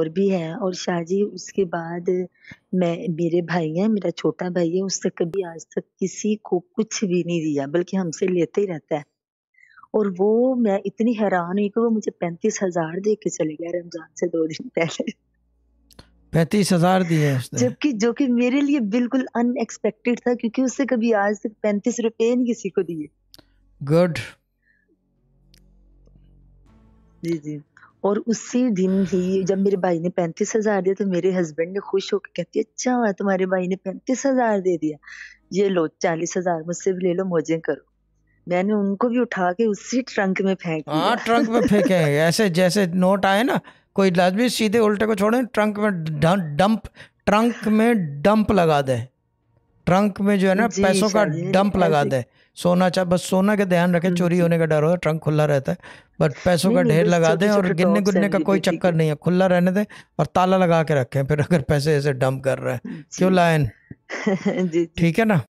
और भी है और शाहजी उसके बाद मैं मेरे भाई हैं मेरा छोटा भाई है उससे कभी आज तक किसी को कुछ भी नहीं दिया बल्कि हमसे लेते ही रहता है और वो मैं इतनी हैरान हुई कि वो मुझे पैंतीस हजार दे के चले गया रमजान से दो दिन पहले पैंतीस हजार दिए जबकि जो कि मेरे लिए बिल्कुल अनएक्सपेक्टेड था क्योंकि उससे कभी आज तक पैंतीस रुपए नहीं किसी को दिए गुड जी जी। और उसी दिन ही जब मेरे भाई ने पैंतीस हजार दिया तो मेरे हस्बैंड ने खुश होकर कहती अच्छा तुम्हारे भाई ने पैंतीस हजार दे दिया ये लो चालीस हजार मुझसे भी ले लो मोजे करो मैंने उनको भी उठा के उसी ट्रंक में फेंक हाँ ट्रंक में फेंके ऐसे जैसे नोट आए ना कोई लाजमी सीधे उल्टे को छोड़े ट्रंक में डंप ट्रंक में डंप लगा दे ट्रंक में जो है ना पैसों का डंप लगा दे सोना चाहे बस सोना का ध्यान रखें हम्म, चोरी होने का डर हो ट्रंक खुला रहता है बट पैसों का ढेर लगा दें तो और तो गिनने गुनने का कोई चक्कर नहीं है खुला रहने दें और ताला लगा के रखें फिर अगर पैसे ऐसे डंप कर रहे हैं क्यों लाइन ठीक है ना